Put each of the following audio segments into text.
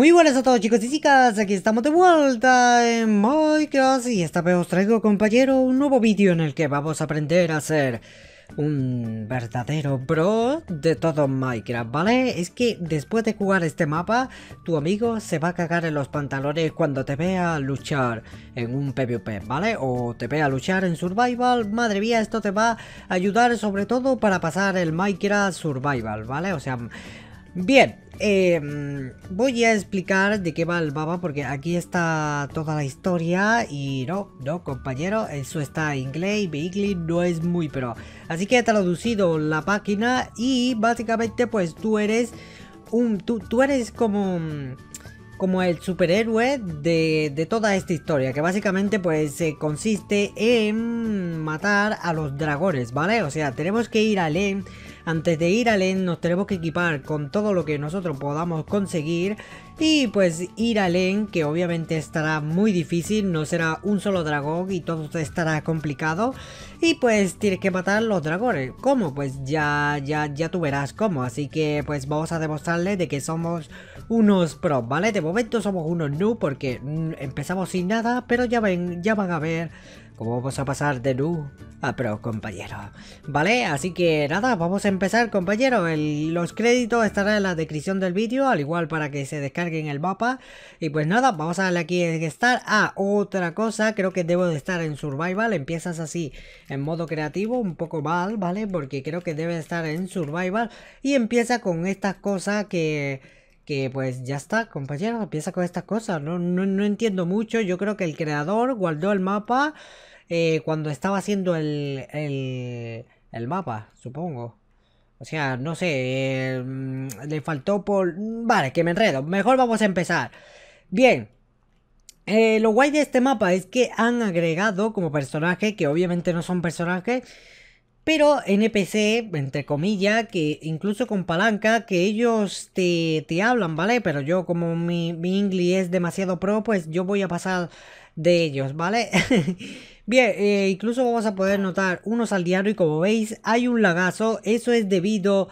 Muy buenas a todos chicos y chicas, aquí estamos de vuelta en Minecraft y esta vez os traigo compañero un nuevo vídeo en el que vamos a aprender a ser un verdadero bro de todo Minecraft, ¿vale? Es que después de jugar este mapa, tu amigo se va a cagar en los pantalones cuando te vea luchar en un PvP, ¿vale? O te vea luchar en Survival, madre mía, esto te va a ayudar sobre todo para pasar el Minecraft Survival, ¿vale? O sea Bien, em, voy a explicar de qué va el baba porque aquí está toda la historia y no, no compañero, eso está en inglés y no es muy pro. Así que he traducido la página y básicamente pues tú eres un, tú, eres como como el superhéroe de, de, toda esta historia, que básicamente pues consiste en matar a los dragones, ¿vale? O sea, tenemos que ir a antes de ir al EN nos tenemos que equipar con todo lo que nosotros podamos conseguir. Y pues ir al EN, que obviamente estará muy difícil, no será un solo dragón y todo estará complicado. Y pues tienes que matar los dragones. ¿Cómo? Pues ya, ya, ya tú verás cómo. Así que pues vamos a demostrarles de que somos unos pros, ¿vale? De momento somos unos new porque mm, empezamos sin nada, pero ya, ven, ya van a ver vamos a pasar de nu a pro, compañero? Vale, así que nada, vamos a empezar, compañero. los créditos estarán en la descripción del vídeo, al igual para que se descarguen el mapa. Y pues nada, vamos a darle aquí en estar. a ah, otra cosa, creo que debo de estar en Survival. Empiezas así, en modo creativo, un poco mal, ¿vale? Porque creo que debe estar en Survival. Y empieza con estas cosas que que pues ya está, compañero, empieza con estas cosas. No, entiendo mucho. Yo creo que el creador guardó el mapa eh, cuando estaba haciendo el, el, mapa, supongo. O sea, no sé, mm, le faltó por... Mm, vale, que me enredo. Mejor vamos a empezar. Bien. Eh, lo guay de este mapa es que han agregado como personaje, que obviamente no son personajes, pero NPC, entre comillas, que incluso con palanca, que ellos te, hablan, ¿vale? Pero yo como mi, mi inglés es demasiado pro, pues yo voy a pasar de ellos, ¿vale? Bien, eh, incluso vamos a poder notar unos al diario y como veis hay un lagazo, eso es debido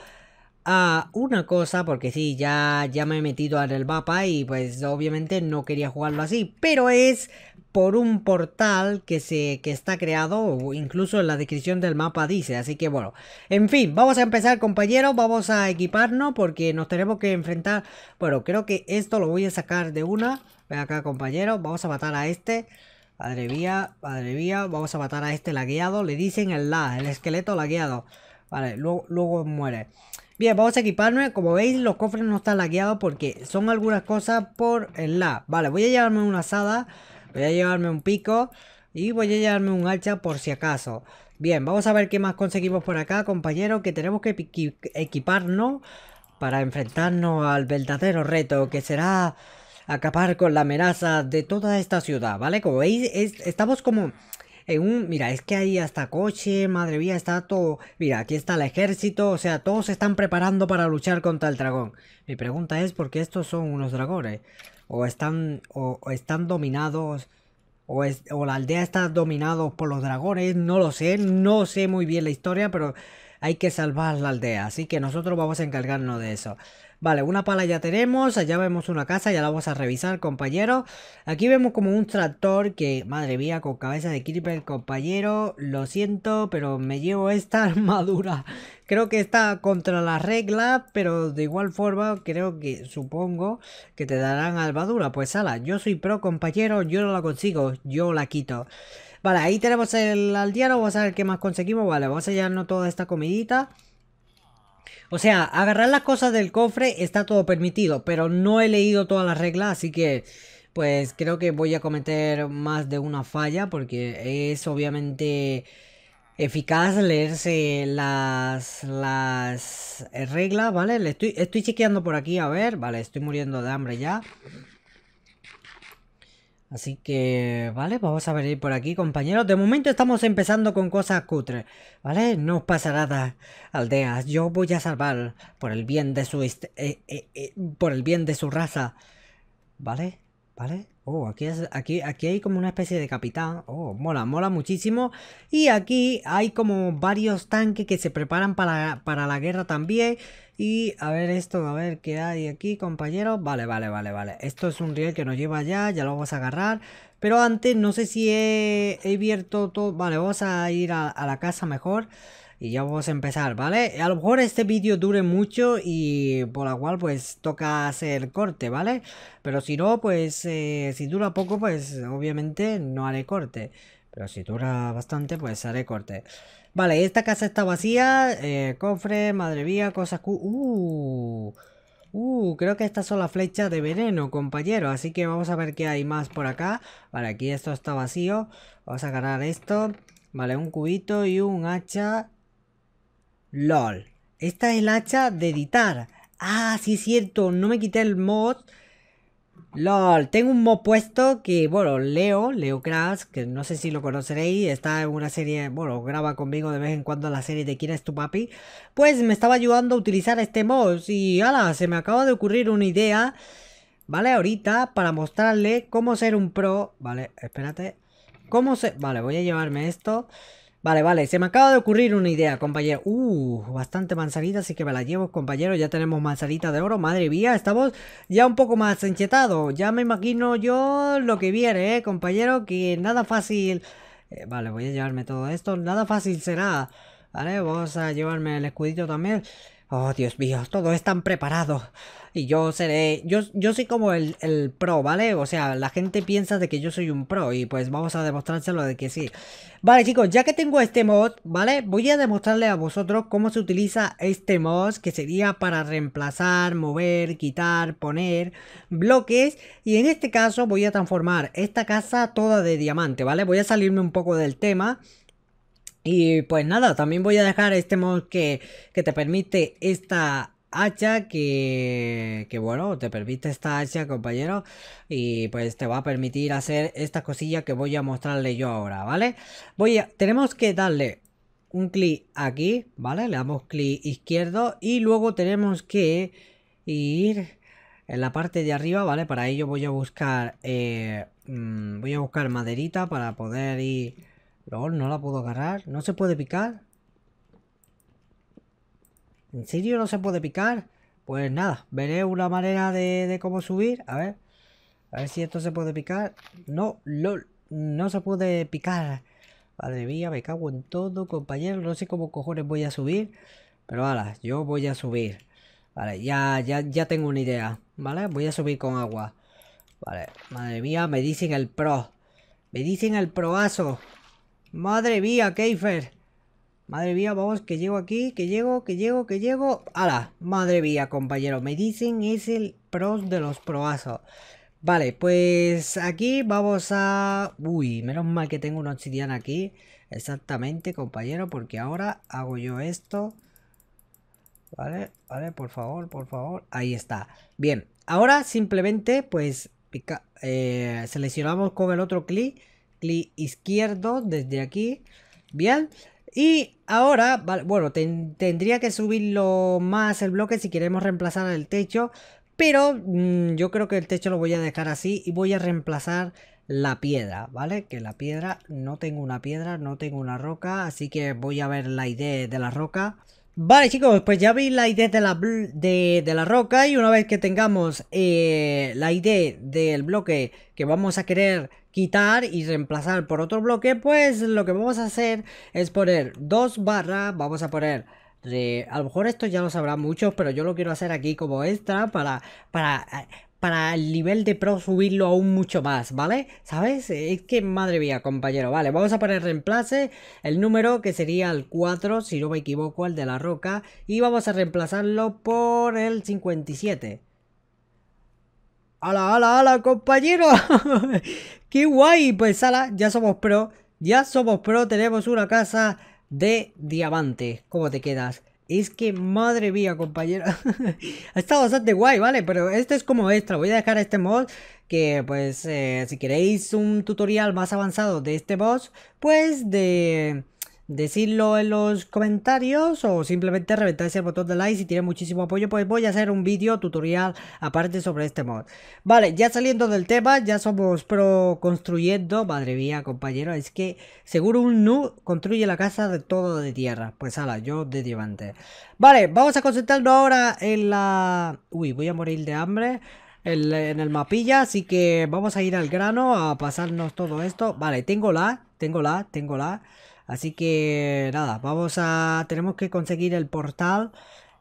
a una cosa, porque sí, ya, ya me he metido en el mapa y pues obviamente no quería jugarlo así, pero es por un portal que, se, que está creado, o incluso en la descripción del mapa dice, así que bueno. En fin, vamos a empezar compañeros, vamos a equiparnos porque nos tenemos que enfrentar... Bueno, creo que esto lo voy a sacar de una. Ven acá compañero vamos a matar a este. Madre mía, vamos a matar a este lagueado. Le dicen el la, el esqueleto lagueado. Vale, luego, luego muere. Bien, vamos a equiparme. Como veis, los cofres no están lagueados porque son algunas cosas por el la. Vale, voy a llevarme una asada. Voy a llevarme un pico y voy a llevarme un hacha por si acaso. Bien, vamos a ver qué más conseguimos por acá, compañero, que tenemos que equiparnos para enfrentarnos al verdadero reto, que será acabar con la amenaza de toda esta ciudad, ¿vale? Como veis, estamos como en un... Mira, es que hay hasta coche, madre mía, está todo... Mira, aquí está el ejército, o sea, todos se están preparando para luchar contra el dragón. Mi pregunta es, ¿por qué estos son unos dragones? o están, o, están dominados, o, es, o la aldea está dominada por los dragones, no lo sé, no sé muy bien la historia, pero hay que salvar la aldea, así que nosotros vamos a encargarnos de eso. Vale, una pala ya tenemos, allá vemos una casa, ya la vamos a revisar, compañero. Aquí vemos como un tractor que, madre mía, con cabeza de creeper, compañero. Lo siento, pero me llevo esta armadura. Creo que está contra la regla, pero de igual forma creo que, supongo, que te darán armadura. Pues ala, yo soy pro, compañero, yo no la consigo, yo la quito. Vale, ahí tenemos el aldeano, vamos a ver qué más conseguimos. Vale, vamos a llevarnos toda esta comidita. O sea, agarrar las cosas del cofre está todo permitido, pero no he leído todas las reglas, así que pues creo que voy a cometer más de una falla porque es obviamente eficaz leerse las, las reglas, ¿vale? Le estoy, estoy chequeando por aquí, a ver, vale, estoy muriendo de hambre ya. Así que, vale, vamos a venir por aquí, compañeros. De momento estamos empezando con cosas cutres, ¿vale? No pasa nada, aldeas. Yo voy a salvar por el bien de su... Eh, eh, eh, por el bien de su raza, ¿vale? ¿Vale? Oh, aquí, aquí, aquí hay como una especie de capitán. Oh, mola, mola muchísimo. Y aquí hay como varios tanques que se preparan para, para la guerra también. Y a ver esto, a ver qué hay aquí, compañeros. Vale, vale, vale, vale. Esto es un riel que nos lleva allá, ya lo vamos a agarrar. Pero antes, no sé si he, abierto todo... Vale, vamos a ir a la casa mejor y ya vamos a empezar, ¿vale? A lo mejor este vídeo dure mucho y por la cual pues toca hacer corte, ¿vale? Pero si no, pues eh, si dura poco, pues obviamente no haré corte. Pero si dura bastante, pues haré corte. Vale, esta casa está vacía. Eh, cofre, madre mía, cosas... Uh, uh, creo que estas son las flechas de veneno, compañero. Así que vamos a ver qué hay más por acá. Vale, aquí esto está vacío. Vamos a ganar esto. Vale, un cubito y un hacha. LOL. Esta es la hacha de editar. Ah, sí es cierto, no me quité el mod. LOL, tengo un mod puesto que, bueno, Leo, Leo Crash, que no sé si lo conoceréis, está en una serie, bueno, graba conmigo de vez en cuando la serie de ¿Quién es tu papi? Pues me estaba ayudando a utilizar este mod y, ala, se me acaba de ocurrir una idea, ¿vale? Ahorita para mostrarle cómo ser un pro, ¿vale? Espérate. ¿Cómo se...? Vale, voy a llevarme esto... Vale, vale, se me acaba de ocurrir una idea, compañero. Uh, bastante manzanita, así que me la llevo, compañero. Ya tenemos manzanita de oro, madre mía, estamos ya un poco más enchetados. Ya me imagino yo lo que viene, eh, compañero, que nada fácil... Eh, vale, voy a llevarme todo esto, nada fácil será. Vale, vamos a llevarme el escudito también. Oh, Dios mío, todo están preparados preparado. Y yo seré... Yo, yo soy como el, el, pro, ¿vale? O sea, la gente piensa de que yo soy un pro y pues vamos a demostrárselo de que sí. Vale, chicos, ya que tengo este mod, ¿vale? Voy a demostrarle a vosotros cómo se utiliza este mod, que sería para reemplazar, mover, quitar, poner bloques. Y en este caso voy a transformar esta casa toda de diamante, ¿vale? Voy a salirme un poco del tema... Y pues nada, también voy a dejar este mod que, te permite esta hacha que, que bueno, te permite esta hacha compañero y pues te va a permitir hacer esta cosilla que voy a mostrarle yo ahora, ¿vale? Voy tenemos que darle un clic aquí, ¿vale? Le damos clic izquierdo y luego tenemos que ir en la parte de arriba, ¿vale? Para ello voy a buscar, eh, mm, voy a buscar maderita para poder ir no la puedo agarrar. ¿No se puede picar? ¿En serio no se puede picar? Pues nada, veré una manera de, cómo subir. A ver. A ver si esto se puede picar. No, No se puede picar. Madre mía, me cago en todo, compañero. No sé cómo cojones voy a subir. Pero ala, yo voy a subir. Vale, ya, ya, ya tengo una idea. ¿Vale? Voy a subir con agua. Vale, madre mía, me dicen el pro. Me dicen el proazo. Madre mía, Keifer. Madre mía, vamos, que llego aquí, que llego, que llego, que llego. ¡Hala! Madre mía, compañero. Me dicen es el pros de los proazos. Vale, pues aquí vamos a... Uy, menos mal que tengo un obsidiana aquí. Exactamente, compañero, porque ahora hago yo esto. Vale, vale, por favor, por favor. Ahí está. Bien, ahora simplemente pues eh, seleccionamos con el otro clic clic izquierdo desde aquí. Bien. Y ahora, bueno, tendría que subirlo más el bloque si queremos reemplazar el techo. Pero mm, yo creo que el techo lo voy a dejar así y voy a reemplazar la piedra, ¿vale? Que la piedra, no tengo una piedra, no tengo una roca, así que voy a ver la idea de la roca. Vale chicos, pues ya vi la idea de la, de, la roca y una vez que tengamos eh, la idea del bloque que vamos a querer quitar y reemplazar por otro bloque, pues lo que vamos a hacer es poner dos barras, vamos a poner... Eh, a lo mejor esto ya lo sabrán muchos, pero yo lo quiero hacer aquí como extra para, para eh, para el nivel de pro subirlo aún mucho más, ¿vale? ¿Sabes? Es que madre mía, compañero. Vale, vamos a poner reemplace el número que sería el 4, si no me equivoco, el de la roca. Y vamos a reemplazarlo por el 57. ¡Hala, hala, hala, compañero! ¡Qué guay! Pues, ala, ya somos pro. Ya somos pro, tenemos una casa de diamantes. ¿Cómo te quedas? Es que madre mía, compañera. ha estado bastante guay, ¿vale? Pero este es como extra. Voy a dejar este mod. Que pues eh, si queréis un tutorial más avanzado de este boss, pues de... Decidlo en los comentarios o simplemente reventar ese botón de like si tiene muchísimo apoyo pues voy a hacer un vídeo tutorial aparte sobre este mod Vale, ya saliendo del tema, ya somos pro construyendo, madre mía compañero, es que seguro un nu construye la casa de todo de tierra Pues ala, yo de diamante Vale, vamos a concentrarnos ahora en la... Uy, voy a morir de hambre en, en el mapilla, así que vamos a ir al grano a pasarnos todo esto Vale, tengo la, tengo la, tengo la Así que nada, vamos a... Tenemos que conseguir el portal,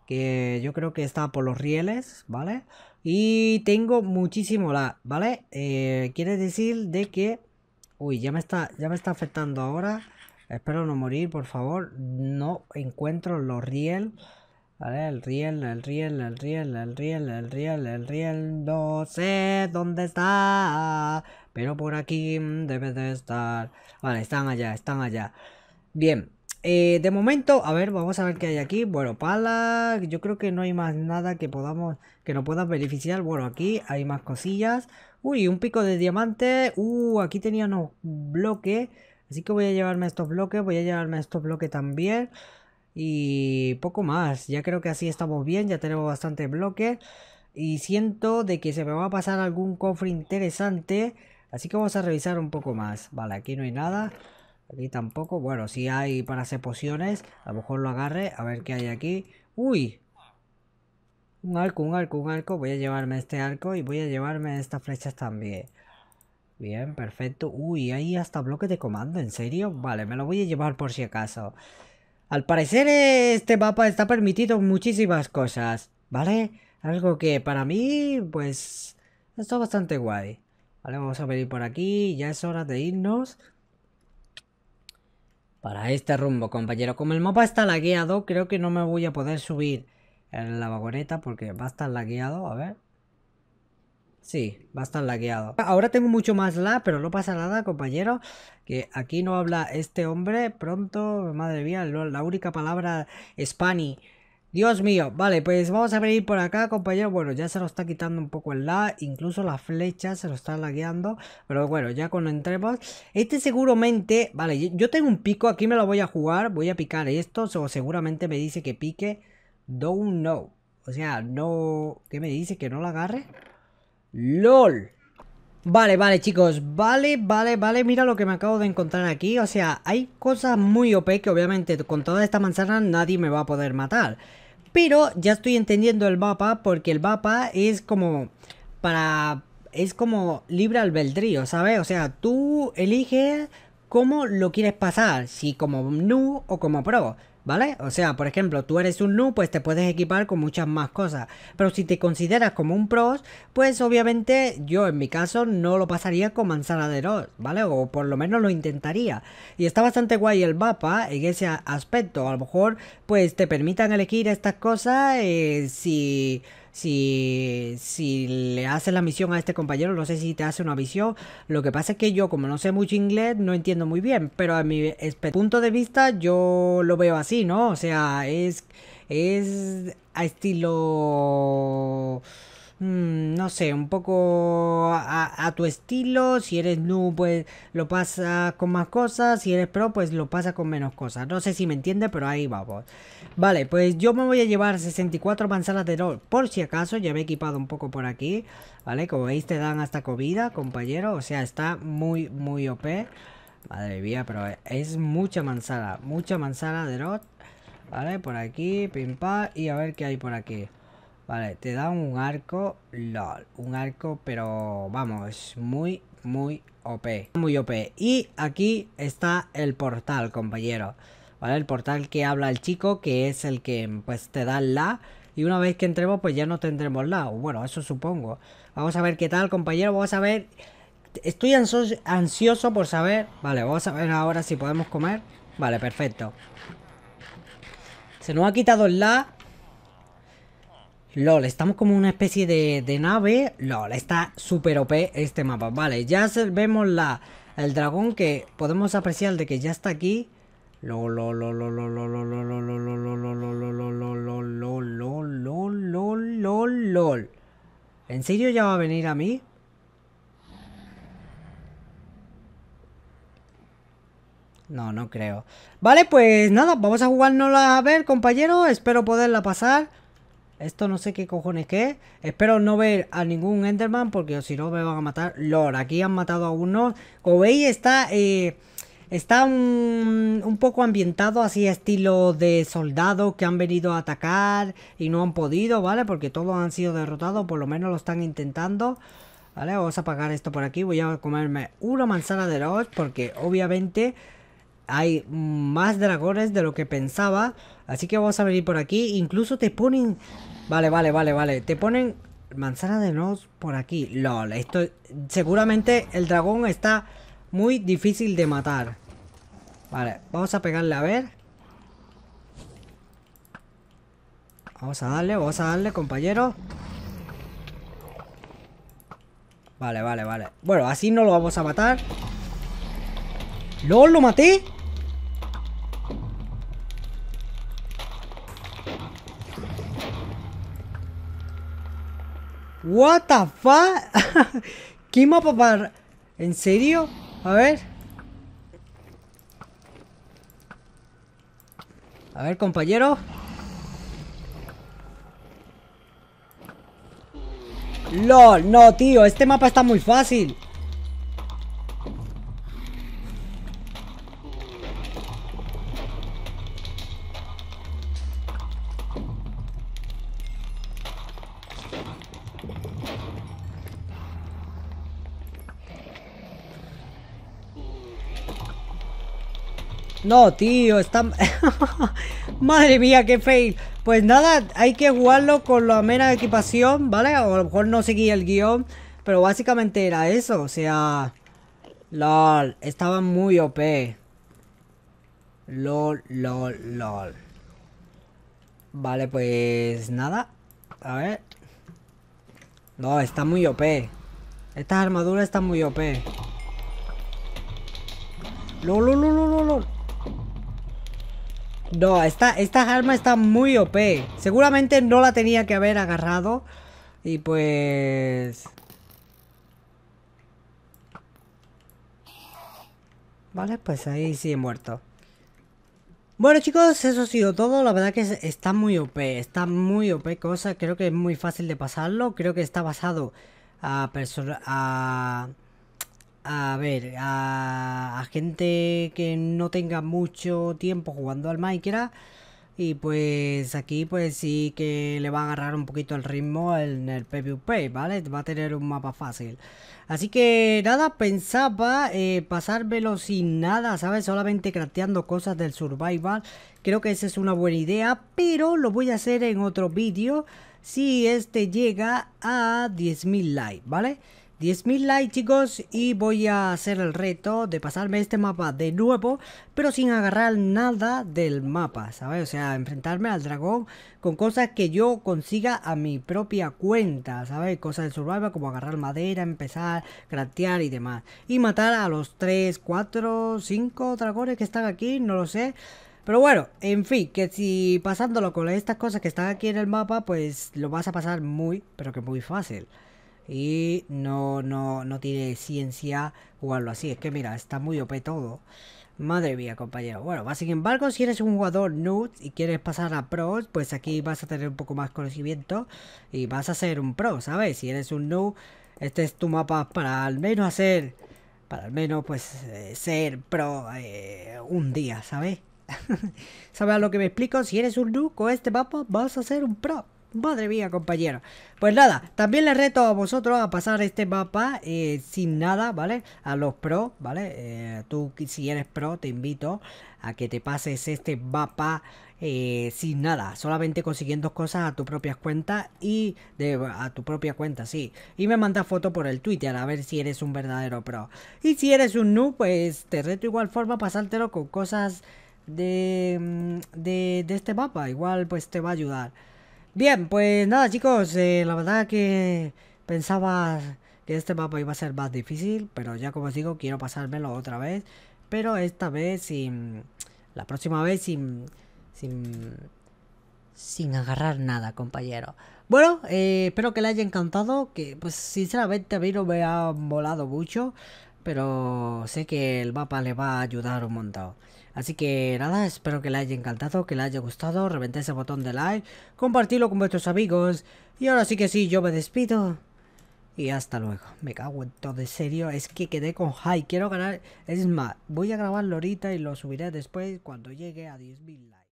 que yo creo que está por los rieles, ¿vale? Y tengo muchísimo la... ¿vale? Eh, quiere decir de que... Uy, ya me está, ya me está afectando ahora. Espero no morir, por favor. No encuentro los riel. ¿Vale? El riel, el riel, el riel, el riel, el riel, el riel. No sé dónde está. Pero por aquí mm, debe de estar. Vale, están allá, están allá. Bien, eh, de momento, a ver, vamos a ver qué hay aquí. Bueno, pala, yo creo que no hay más nada que podamos, que nos pueda beneficiar. Bueno, aquí hay más cosillas. Uy, un pico de diamante. Uh, aquí tenía unos bloques. Así que voy a llevarme estos bloques, voy a llevarme estos bloques también. Y poco más, ya creo que así estamos bien, ya tenemos bastante bloques. Y siento de que se me va a pasar algún cofre interesante. Así que vamos a revisar un poco más. Vale, aquí no hay nada. Aquí tampoco. Bueno, si hay para hacer pociones, a lo mejor lo agarre. A ver qué hay aquí. ¡Uy! Un arco, un arco, un arco. Voy a llevarme este arco y voy a llevarme estas flechas también. Bien, perfecto. Uy, hay hasta bloques de comando, ¿en serio? Vale, me lo voy a llevar por si acaso. Al parecer este mapa está permitido muchísimas cosas, ¿vale? Algo que para mí, pues, está bastante guay. Vale, vamos a venir por aquí, ya es hora de irnos para este rumbo, compañero. Como el mapa está lagueado, creo que no me voy a poder subir en la vagoneta porque va a estar lagueado, a ver. Sí, va a estar lagueado. Ahora tengo mucho más la, pero no pasa nada, compañero. Que aquí no habla este hombre. Pronto, madre mía, la única palabra spani Dios mío, vale, pues vamos a venir por acá, compañero. Bueno, ya se lo está quitando un poco el lag, incluso la flecha se lo está lagueando. Pero bueno, ya cuando entremos, este seguramente, vale, yo tengo un pico, aquí me lo voy a jugar, voy a picar esto, o seguramente me dice que pique. Don't know, o sea, no, ¿qué me dice? ¿Que no lo agarre? ¡Lol! Vale, vale, chicos, vale, vale, vale, mira lo que me acabo de encontrar aquí, o sea, hay cosas muy OP que obviamente con toda esta manzana nadie me va a poder matar, pero ya estoy entendiendo el mapa porque el mapa es como para, es como libre albedrío, ¿sabes? O sea, tú eliges cómo lo quieres pasar, si como nu o como pro. ¿vale? O sea, por ejemplo, tú eres un noob, pues te puedes equipar con muchas más cosas. Pero si te consideras como un pros, pues obviamente yo en mi caso no lo pasaría con manzana de ¿vale? O por lo menos lo intentaría. Y está bastante guay el mapa en ese aspecto. A lo mejor, pues te permitan elegir estas cosas eh, si si, si le hace la misión a este compañero, no sé si te hace una visión. Lo que pasa es que yo, como no sé mucho inglés, no entiendo muy bien, pero a mi punto de vista yo lo veo así, ¿no? O sea, es, es a estilo Mm, no sé, un poco a, tu estilo. Si eres no pues lo pasa con más cosas. Si eres pro, pues lo pasa con menos cosas. No sé si me entiende, pero ahí vamos. Vale, pues yo me voy a llevar 64 manzanas de Rod por si acaso. Ya me he equipado un poco por aquí. Vale, como veis te dan hasta comida, compañero. O sea, está muy, muy OP. Madre mía, pero es mucha manzana. Mucha manzana de rot Vale, por aquí, pimpa y a ver qué hay por aquí. Vale, te da un arco LOL. Un arco, pero vamos, muy, muy OP. Muy OP. Y aquí está el portal, compañero. ¿Vale? El portal que habla el chico, que es el que pues te da la... Y una vez que entremos, pues ya no tendremos la. Bueno, eso supongo. Vamos a ver qué tal, compañero. Vamos a ver... Estoy ansioso por saber... Vale, vamos a ver ahora si podemos comer. Vale, perfecto. Se nos ha quitado el la LOL, estamos como una especie de, nave. LOL, está súper OP este mapa. Vale, ya vemos la, el dragón que podemos apreciar de que ya está aquí. LOL, LOL, LOL, LOL, LOL, LOL, LOL, LOL, LOL, LOL, LOL, LOL. ¿En serio ya va a venir a mí? No, no creo. Vale, pues nada, vamos a jugárnosla a ver, compañero. Espero poderla pasar. Esto no sé qué cojones que es. Espero no ver a ningún Enderman porque si no me van a matar. Lord, aquí han matado a uno. Como está... Eh, está un, poco ambientado así estilo de soldados que han venido a atacar y no han podido, ¿vale? Porque todos han sido derrotados, por lo menos lo están intentando. ¿Vale? Vamos a apagar esto por aquí. Voy a comerme una manzana de los porque obviamente hay más dragones de lo que pensaba. Así que vamos a venir por aquí. Incluso te ponen... Vale, vale, vale, vale. Te ponen manzana de nos por aquí. LOL, esto... Seguramente el dragón está muy difícil de matar. Vale, vamos a pegarle a ver. Vamos a darle, vamos a darle, compañero. Vale, vale, vale. Bueno, así no lo vamos a matar. ¡Lol, lo maté! What the fuck? ¿Qué mapa para...? ¿En serio? A ver. A ver, compañero. LOL, no, tío. Este mapa está muy fácil. No, tío, está... Madre mía, qué fail. Pues nada, hay que jugarlo con la mera equipación, ¿vale? O a lo mejor no seguí el guión, pero básicamente era eso, o sea... LOL, estaba muy OP. LOL, LOL, LOL. Vale, pues nada. A ver. No, está muy OP. Estas armaduras están muy OP. LOL, LOL, LOL, LOL, LOL. No, esta, esta arma está muy OP. Seguramente no la tenía que haber agarrado. Y pues... Vale, pues ahí sí he muerto. Bueno chicos, eso ha sido todo, la verdad que está muy OP, está muy OP cosa, creo que es muy fácil de pasarlo, creo que está basado a, a a ver, a, gente que no tenga mucho tiempo jugando al Minecraft. Y pues aquí pues sí que le va a agarrar un poquito el ritmo en el PvP, ¿vale? Va a tener un mapa fácil. Así que nada, pensaba eh, pasármelo sin nada, ¿sabes? Solamente crafteando cosas del survival. Creo que esa es una buena idea, pero lo voy a hacer en otro vídeo si este llega a 10.000 likes, ¿vale? 10.000 likes chicos y voy a hacer el reto de pasarme este mapa de nuevo pero sin agarrar nada del mapa, ¿sabes? O sea, enfrentarme al dragón con cosas que yo consiga a mi propia cuenta, ¿sabes? Cosas de survival como agarrar madera, empezar, craftear y demás. Y matar a los 3, 4, 5 dragones que están aquí, no lo sé. Pero bueno, en fin, que si pasándolo con estas cosas que están aquí en el mapa, pues lo vas a pasar muy, pero que muy fácil y no, no, no tiene ciencia jugarlo así. Es que mira, está muy OP todo. Madre mía, compañero. Bueno, sin embargo, si eres un jugador nude y quieres pasar a pros, pues aquí vas a tener un poco más conocimiento y vas a ser un pro, ¿sabes? Si eres un nude, este es tu mapa para al menos hacer, para al menos pues eh, ser pro eh, un día, ¿sabes? ¿Sabes a lo que me explico? Si eres un nude con este mapa, vas a ser un pro. Madre mía, compañero. Pues nada, también les reto a vosotros a pasar este mapa eh, sin nada, ¿vale? A los pro, ¿vale? Eh, tú, si eres pro, te invito a que te pases este mapa eh, sin nada, solamente consiguiendo cosas a tu propia cuenta y a tu propia cuenta, sí. Y me mandas foto por el Twitter a ver si eres un verdadero pro. Y si eres un noob, pues te reto igual forma a pasártelo con cosas de, mm, de, de este mapa. Igual pues te va a ayudar. Bien, pues nada chicos, eh, la verdad que pensaba que este mapa iba a ser más difícil, pero ya como os digo, quiero pasármelo otra vez, pero esta vez sin... La próxima vez sin... sin agarrar nada, compañero. Bueno, eh, espero que le haya encantado, que pues sinceramente a mí no me ha volado mucho, pero sé que el mapa le va a ayudar un montón. Así que nada, espero que le haya encantado, que le haya gustado. Reventé ese botón de like, compartirlo con vuestros amigos. Y ahora sí que sí, yo me despido. Y hasta luego. Me cago en todo, de serio. Es que quedé con high. Quiero ganar. Es más, voy a grabarlo ahorita y lo subiré después cuando llegue a 10.000 likes.